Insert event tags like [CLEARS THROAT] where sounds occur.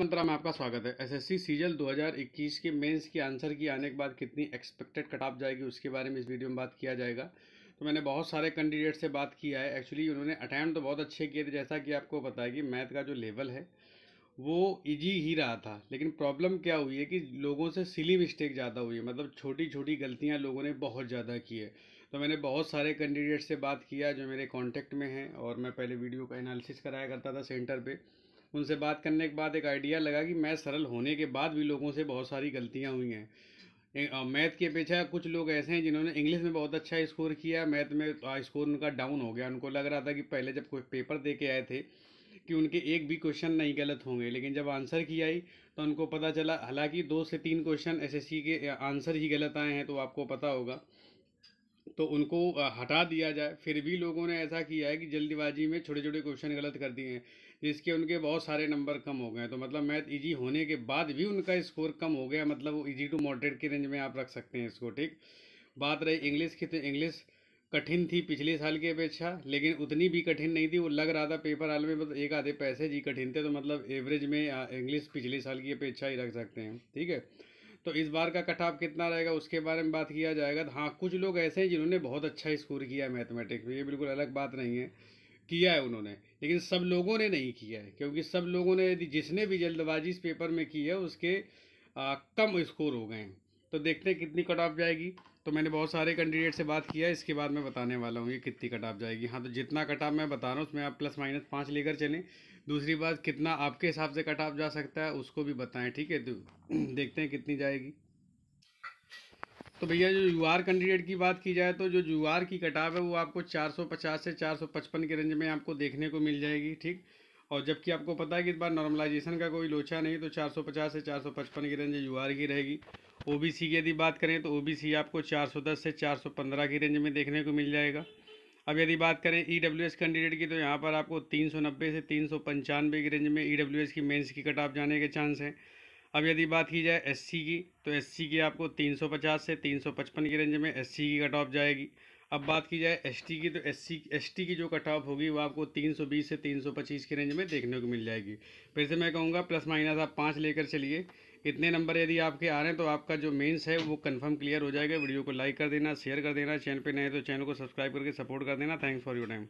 मंत्रा में आपका स्वागत है एसएससी सीजल 2021 के मेंस की आंसर की आने के बाद कितनी एक्सपेक्टेड कटाप जाएगी उसके बारे में इस वीडियो में बात किया जाएगा तो मैंने बहुत सारे कैंडिडेट से बात किया है एक्चुअली उन्होंने अटैम्प्ट तो बहुत अच्छे किए थे जैसा कि आपको पता है कि मैथ का जो लेवल है वो इजी ही रहा था लेकिन प्रॉब्लम क्या हुई है कि लोगों से सिली मिस्टेक ज़्यादा हुई है मतलब छोटी छोटी गलतियाँ लोगों ने बहुत ज़्यादा की है तो मैंने बहुत सारे कैंडिडेट से बात किया जो मेरे कॉन्टैक्ट में हैं और मैं पहले वीडियो का एनालिसिस कराया करता था सेंटर पर उनसे बात करने के बाद एक आइडिया लगा कि मैथ सरल होने के बाद भी लोगों से बहुत सारी गलतियाँ हुई हैं मैथ की अपेक्षा कुछ लोग ऐसे हैं जिन्होंने इंग्लिश में बहुत अच्छा स्कोर किया मैथ में तो, स्कोर उनका डाउन हो गया उनको लग रहा था कि पहले जब कोई पेपर दे के आए थे कि उनके एक भी क्वेश्चन नहीं गलत होंगे लेकिन जब आंसर की आई तो उनको पता चला हालांकि दो से तीन क्वेश्चन एसएससी के आंसर ही गलत आए हैं तो आपको पता होगा तो उनको हटा दिया जाए फिर भी लोगों ने ऐसा किया है कि जल्दबाजी में छोटे छोटे क्वेश्चन गलत कर दिए हैं जिसके उनके बहुत सारे नंबर कम हो गए तो मतलब मैथ इजी होने के बाद भी उनका स्कोर कम हो गया मतलब वो इजी टू मॉडरेट की रेंज में आप रख सकते हैं इसको ठीक बात रही इंग्लिश की तो इंग्लिश कठिन थी पिछले साल की अपेक्षा लेकिन उतनी भी कठिन नहीं थी वो लग रहा था पेपर हाल में मतलब एक आधे पैसे ही कठिन थे तो मतलब एवरेज में इंग्लिश पिछले साल की अपेक्षा ही रख सकते हैं ठीक है तो इस बार का कट ऑफ कितना रहेगा उसके बारे में बात किया जाएगा तो हाँ कुछ लोग ऐसे हैं जिन्होंने बहुत अच्छा स्कोर किया है मैथमेटिक्स में ये बिल्कुल अलग बात नहीं है किया है उन्होंने लेकिन सब लोगों ने नहीं किया है क्योंकि सब लोगों ने यदि जिसने भी जल्दबाजी इस पेपर में की है उसके आ, कम स्कोर हो गए हैं तो देखते हैं कितनी कट ऑफ जाएगी तो मैंने बहुत सारे कैंडिडेट से बात किया इसके बाद मैं बताने वाला हूँ कि कितनी कट ऑफ जाएगी हाँ तो जितना कट ऑफ मैं बता रहा हूँ उसमें आप प्लस माइनस पाँच लेकर चलें दूसरी बात कितना आपके हिसाब से कट ऑफ जा सकता है उसको भी बताएं ठीक है तो [CLEARS THROAT] देखते हैं कितनी जाएगी तो भैया जो यू आर कैंडिडेट की बात की जाए तो जो यू आर की कटाव है वो आपको 450 से 455 के रेंज में आपको देखने को मिल जाएगी ठीक और जबकि आपको पता है कि इस बार नॉर्मलाइजेशन का कोई लोचा नहीं तो 450 से 455 की रेंज आर की रहेगी ओबीसी की यदि बात करें तो ओबीसी आपको 410 से 415 की रेंज में देखने को मिल जाएगा अब यदि बात करें ई e कैंडिडेट की तो यहाँ पर आपको 390 से तीन की रेंज में ई e की मेन्स की कट ऑफ जाने के चांस हैं अब यदि बात की जाए सी की तो सी की आपको पचास से पचपन की रेंज में सी की कट ऑफ जाएगी अब बात की जाए एसटी की तो एस सी की जो कट ऑफ होगी वो आपको 320 से 325 की रेंज में देखने को मिल जाएगी फिर से मैं कहूँगा प्लस माइनस आप पाँच लेकर चलिए इतने नंबर यदि आपके आ रहे हैं तो आपका जो मेंस है वो कंफर्म क्लियर हो जाएगा वीडियो को लाइक कर देना शेयर कर देना चैनल पे नए तो चैनल को सब्सक्राइब करके सपोर्ट कर देना थैंक्स फॉर योर टाइम